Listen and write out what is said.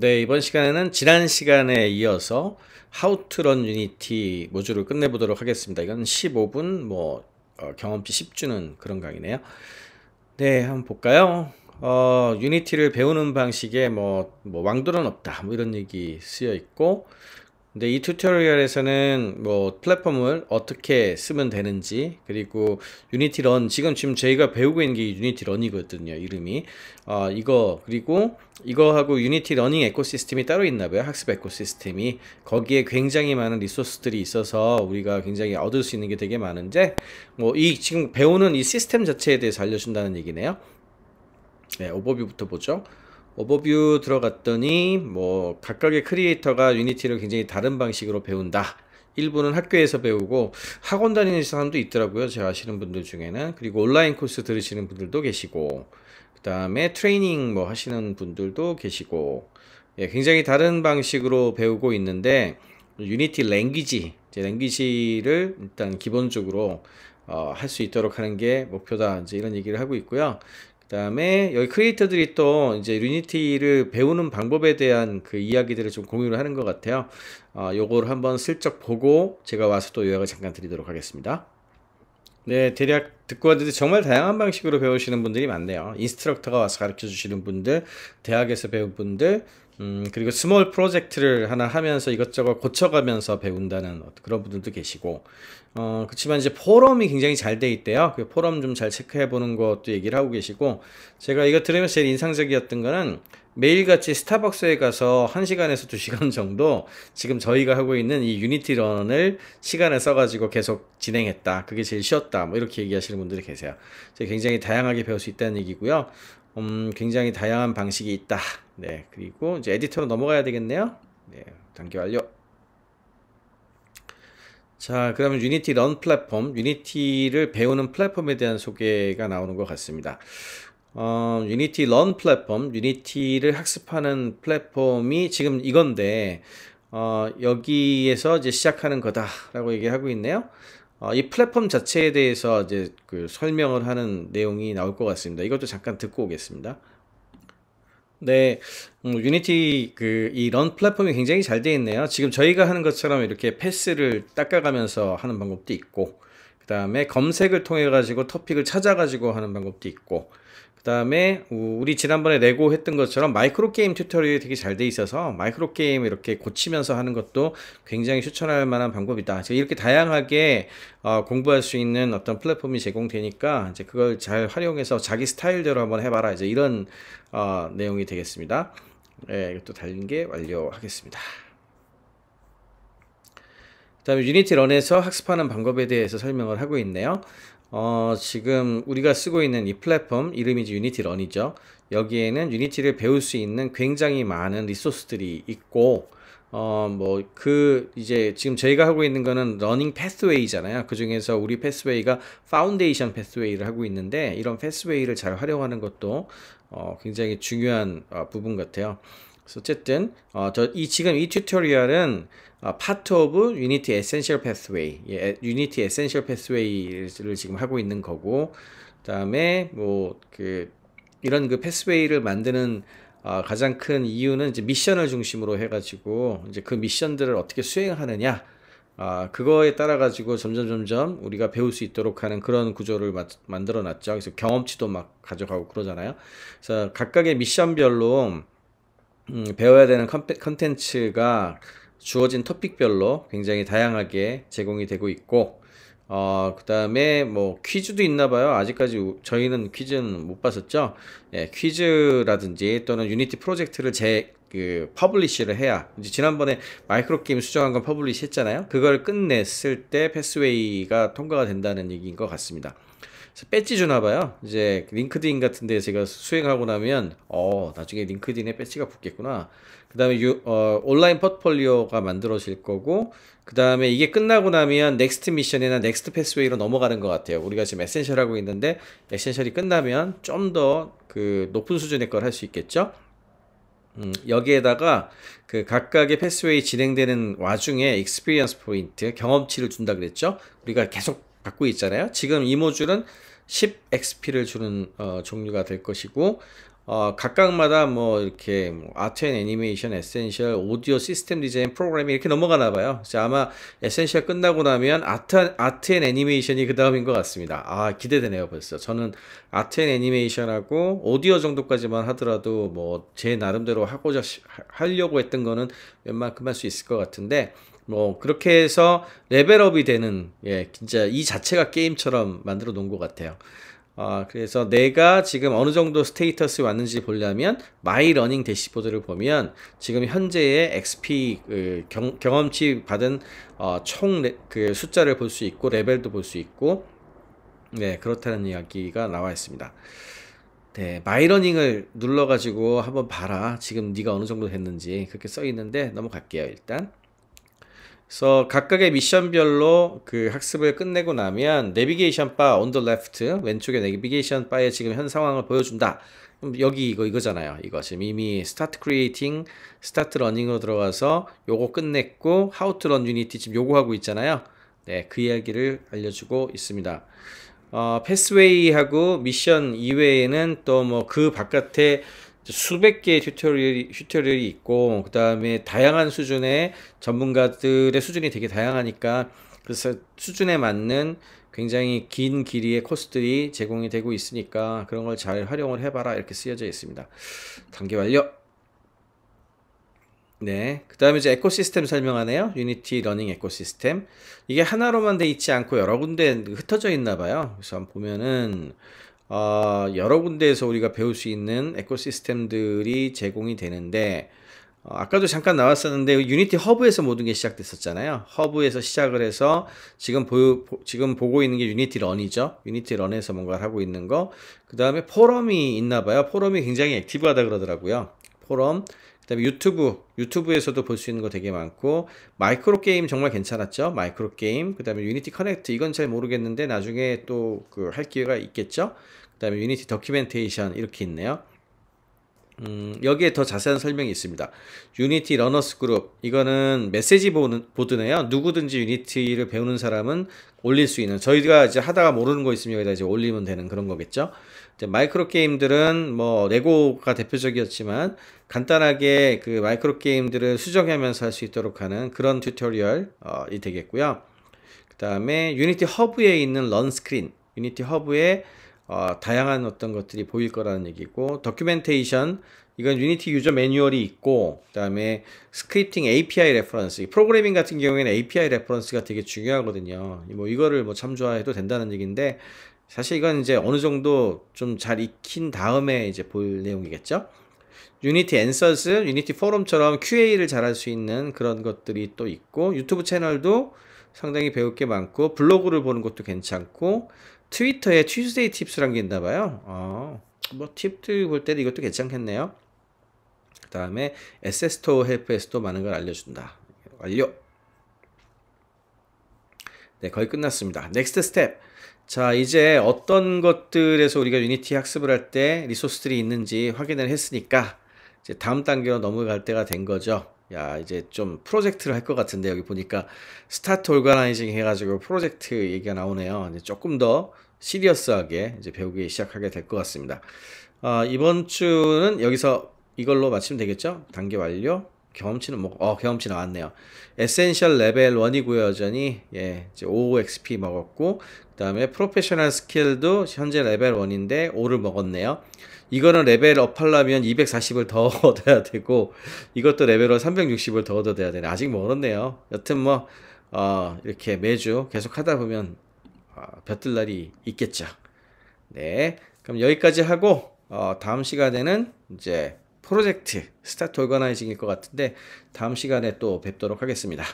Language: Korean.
네, 이번 시간에는 지난 시간에 이어서 How to Run Unity 모듈을 끝내보도록 하겠습니다. 이건 15분, 뭐 어, 경험치 10주는 그런 강의네요. 네, 한번 볼까요? 어, 유니티를 배우는 방식에 뭐, 뭐 왕도는 없다, 뭐 이런 얘기 쓰여 있고 근데 이 튜토리얼에서는 뭐 플랫폼을 어떻게 쓰면 되는지 그리고 유니티 런 지금 지금 저희가 배우고 있는 게 유니티 런이거든요 이름이 어, 이거 그리고 이거하고 유니티 러닝 에코시스템이 따로 있나봐요 학습 에코시스템이 거기에 굉장히 많은 리소스들이 있어서 우리가 굉장히 얻을 수 있는 게 되게 많은데 뭐 이 지금 배우는 이 시스템 자체에 대해서 알려준다는 얘기네요 네 오버뷰부터 보죠 오버뷰 들어갔더니 뭐 각각의 크리에이터가 유니티를 굉장히 다른 방식으로 배운다. 일부는 학교에서 배우고 학원 다니는 사람도 있더라고요. 제가 아시는 분들 중에는 그리고 온라인 코스 들으시는 분들도 계시고 그 다음에 트레이닝 뭐 하시는 분들도 계시고 예, 굉장히 다른 방식으로 배우고 있는데 유니티 랭귀지 이제 랭귀지를 일단 기본적으로 어, 할 수 있도록 하는 게 목표다 이제 이런 얘기를 하고 있고요. 그 다음에 여기 크리에이터들이 또 이제 유니티를 배우는 방법에 대한 그 이야기들을 좀 공유를 하는 것 같아요. 어, 요거를 한번 슬쩍 보고 제가 와서 또 요약을 잠깐 드리도록 하겠습니다. 네, 대략 듣고 왔는데 정말 다양한 방식으로 배우시는 분들이 많네요. 인스트럭터가 와서 가르쳐 주시는 분들, 대학에서 배운 분들, 음, 그리고 스몰 프로젝트를 하나 하면서 이것저것 고쳐가면서 배운다는 어, 그런 분들도 계시고, 어, 그렇지만 이제 포럼이 굉장히 잘 돼 있대요. 그 포럼 좀 잘 체크해 보는 것도 얘기를 하고 계시고, 제가 이거 들으면서 제일 인상적이었던 거는 매일같이 스타벅스에 가서 1시간에서 2시간 정도 지금 저희가 하고 있는 이 유니티 런을 시간을 써가지고 계속 진행했다. 그게 제일 쉬웠다. 뭐 이렇게 얘기하시는 분들이 계세요. 굉장히 다양하게 배울 수 있다는 얘기고요. 음, 굉장히 다양한 방식이 있다. 네. 그리고 이제 에디터로 넘어가야 되겠네요. 네. 단계 완료. 자, 그러면 유니티 런 플랫폼, 유니티를 배우는 플랫폼에 대한 소개가 나오는 것 같습니다. 어, 유니티 런 플랫폼, 유니티를 학습하는 플랫폼이 지금 이건데, 어, 여기에서 이제 시작하는 거다라고 얘기하고 있네요. 어, 이 플랫폼 자체에 대해서 이제 그 설명을 하는 내용이 나올 것 같습니다. 이것도 잠깐 듣고 오겠습니다. 네, 음, 유니티 그 이 런 플랫폼이 굉장히 잘 되어 있네요. 지금 저희가 하는 것처럼 이렇게 패스를 닦아가면서 하는 방법도 있고, 그다음에 검색을 통해 가지고 토픽을 찾아 가지고 하는 방법도 있고 그다음에 우리 지난번에 레고 했던 것처럼 마이크로 게임 튜토리얼이 되게 잘 돼 있어서 마이크로 게임 이렇게 고치면서 하는 것도 굉장히 추천할 만한 방법이다. 이렇게 다양하게 어, 공부할 수 있는 어떤 플랫폼이 제공되니까 이제 그걸 잘 활용해서 자기 스타일대로 한번 해봐라. 이제 이런 어, 내용이 되겠습니다. 예, 이것도 달린 게 완료하겠습니다. 다음에 유니티 런에서 학습하는 방법에 대해서 설명을 하고 있네요. 어, 지금 우리가 쓰고 있는 이 플랫폼 이름이 유니티 런이죠. 여기에는 유니티를 배울 수 있는 굉장히 많은 리소스들이 있고 어, 뭐, 그, 이제, 지금 저희가 하고 있는 거는 러닝 패스웨이잖아요. 그 중에서 우리 패스웨이가 파운데이션 패스웨이를 하고 있는데, 이런 패스웨이를 잘 활용하는 것도, 어, 굉장히 중요한 어, 부분 같아요. 어쨌든 어, 저 이 지금 이 튜토리얼은 어, 파트 오브 유니티 에센셜 패스웨이 유니티 에센셜 패스웨이를 지금 하고 있는 거고 그다음에 뭐 그 이런 그 패스웨이를 만드는 어, 가장 큰 이유는 이제 미션을 중심으로 해가지고 이제 그 미션들을 어떻게 수행하느냐 아, 그거에 따라 가지고 점점 점점 우리가 배울 수 있도록 하는 그런 구조를 마, 만들어 놨죠. 그래서 경험치도 막 가져가고 그러잖아요. 그래서 각각의 미션별로 음, 배워야 되는 컨텐츠가 주어진 토픽별로 굉장히 다양하게 제공이 되고 있고 어, 그 다음에 뭐 퀴즈도 있나 봐요. 아직까지 우, 저희는 퀴즈는 못 봤었죠. 예, 퀴즈라든지 또는 유니티 프로젝트를 제, 그, 퍼블리시를 해야. 이제 지난번에 마이크로 게임 수정한 건 퍼블리시 했잖아요. 그걸 끝냈을 때 패스웨이가 통과가 된다는 얘기인 것 같습니다. 배지 주나 봐요. 이제 링크드인 같은 데 제가 수행하고 나면 어, 나중에 링크드인에 배지가 붙겠구나. 그다음에 어, 온라인 포트폴리오가 만들어질 거고 그다음에 이게 끝나고 나면 넥스트 미션이나 넥스트 패스웨이로 넘어가는 것 같아요. 우리가 지금 에센셜 하고 있는데 에센셜이 끝나면 좀 더 그 높은 수준의 걸 할 수 있겠죠? 음, 여기에다가 그 각각의 패스웨이 진행되는 와중에 익스피리언스 포인트 경험치를 준다 그랬죠? 우리가 계속 갖고 있잖아요. 지금 이 모듈은 10xp를 주는 어, 종류가 될 것이고 어, 각각마다 뭐 이렇게 뭐 아트 앤 애니메이션, 에센셜, 오디오 시스템 디자인, 프로그램이 이렇게 넘어가나 봐요. 그래서 아마 에센셜 끝나고 나면 아트 아트 애니메이션이 그 다음인 것 같습니다. 아 기대되네요 벌써. 저는 아트 앤 애니메이션하고 오디오 정도까지만 하더라도 뭐 제 나름대로 하고자 하려고 했던 거는 웬만큼 할 수 있을 것 같은데 뭐 그렇게 해서 레벨업이 되는 예 진짜 이 자체가 게임처럼 만들어 놓은 것 같아요. 아 그래서 내가 지금 어느 정도 스테이터스에 왔는지 보려면 마이 러닝 대시보드를 보면 지금 현재의 XP 그 경, 경험치 받은 어, 총그 숫자를 볼 수 있고 레벨도 볼 수 있고 네 그렇다는 이야기가 나와 있습니다. 네, 마이러닝을 눌러가지고 한번 봐라. 지금 네가 어느 정도 됐는지 그렇게 써 있는데 넘어갈게요 일단. 그래서 각각의 미션별로 그 학습을 끝내고 나면 내비게이션 바 on the left 왼쪽에 내비게이션 바에 지금 현 상황을 보여준다. 여기 이거 이거잖아요. 이거 지금 이미 스타트 크리에이팅, 스타트 러닝으로 들어가서 요거 끝냈고 how to run unity 지금 요거 하고 있잖아요. 네, 그 이야기를 알려주고 있습니다. 어, 패스웨이하고 미션 이외에는 또 뭐 그 바깥에 수백 개의 튜토리얼이, 튜토리얼이 있고 그 다음에 다양한 수준의 전문가들의 수준이 되게 다양하니까 그래서 수준에 맞는 굉장히 긴 길이의 코스들이 제공이 되고 있으니까 그런 걸 잘 활용을 해봐라 이렇게 쓰여져 있습니다. 단계 완료. 네. 그 다음에 이제 에코시스템 설명하네요. 유니티 러닝 에코시스템. 이게 하나로만 돼 있지 않고 여러 군데 흩어져 있나 봐요. 그래서 한번 보면은 어, 여러 군데에서 우리가 배울 수 있는 에코시스템들이 제공이 되는데 어, 아까도 잠깐 나왔었는데 유니티 허브에서 모든 게 시작됐었잖아요. 허브에서 시작을 해서 지금 보 지금 보고 있는 게 유니티 런이죠. 유니티 런에서 뭔가를 하고 있는 거. 그 다음에 포럼이 있나 봐요. 포럼이 굉장히 액티브하다 그러더라고요. 포럼, 그다음에 유튜브, 유튜브에서도 볼 수 있는 거 되게 많고 마이크로 게임 정말 괜찮았죠. 마이크로 게임, 그다음에 유니티 커넥트 이건 잘 모르겠는데 나중에 또 그 할 기회가 있겠죠. 그다음에 유니티 더큐멘테이션 이렇게 있네요. 음, 여기에 더 자세한 설명이 있습니다. 유니티 러너스 그룹. 이거는 메시지 보드네요. 누구든지 유니티를 배우는 사람은 올릴 수 있는, 저희가 이제 하다가 모르는 거 있으면 여기다 이제 올리면 되는 그런 거겠죠. 마이크로 게임들은 뭐, 레고가 대표적이었지만, 간단하게 그 마이크로 게임들을 수정하면서 할 수 있도록 하는 그런 튜토리얼이 어, 되겠고요. 그 다음에 유니티 허브에 있는 런 스크린. 유니티 허브에 어, 다양한 어떤 것들이 보일 거라는 얘기고 더큐멘테이션 이건 유니티 유저 매뉴얼이 있고 그다음에 스크립팅 API 레퍼런스 프로그래밍 같은 경우에는 API 레퍼런스가 되게 중요하거든요. 뭐 이거를 뭐 참조해도 된다는 얘기인데 사실 이건 이제 어느 정도 좀 잘 익힌 다음에 이제 볼 내용이겠죠. 유니티 앤서스, 유니티 포럼처럼 QA를 잘 할 수 있는 그런 것들이 또 있고 유튜브 채널도 상당히 배울 게 많고 블로그를 보는 것도 괜찮고 트위터에 취스데이 팁스란 게 있나 봐요. 어, 뭐 팁들 볼 때도 이것도 괜찮겠네요. 그 다음에 에세스토 헬프에서도 많은 걸 알려준다. 완료! 네, 거의 끝났습니다. 넥스트 스텝! 자, 이제 어떤 것들에서 우리가 유니티 학습을 할 때 리소스들이 있는지 확인을 했으니까 이제 다음 단계로 넘어갈 때가 된 거죠. 야 이제 좀 프로젝트를 할 것 같은데 여기 보니까 스타트 올가나이징 해가지고 프로젝트 얘기가 나오네요. 이제 조금 더 시리어스하게 이제 배우기 시작하게 될 것 같습니다. 아, 이번 주는 여기서 이걸로 마치면 되겠죠? 단계 완료. 경험치는 뭐, 어, 경험치 나왔네요. 에센셜 레벨 1이고요, 여전히. 예, 이제 5XP 먹었고, 그 다음에 프로페셔널 스킬도 현재 레벨 1인데 5를 먹었네요. 이거는 레벨 업하려면 240을 더 얻어야 되고 이것도 레벨업 360을 더 얻어야 되네 아직 멀었네요 여튼 뭐 어, 이렇게 매주 계속 하다 보면 어, 볕들 날이 있겠죠 네 그럼 여기까지 하고 어, 다음 시간에는 이제 프로젝트 스타트 오거나이징일 것 같은데 다음 시간에 또 뵙도록 하겠습니다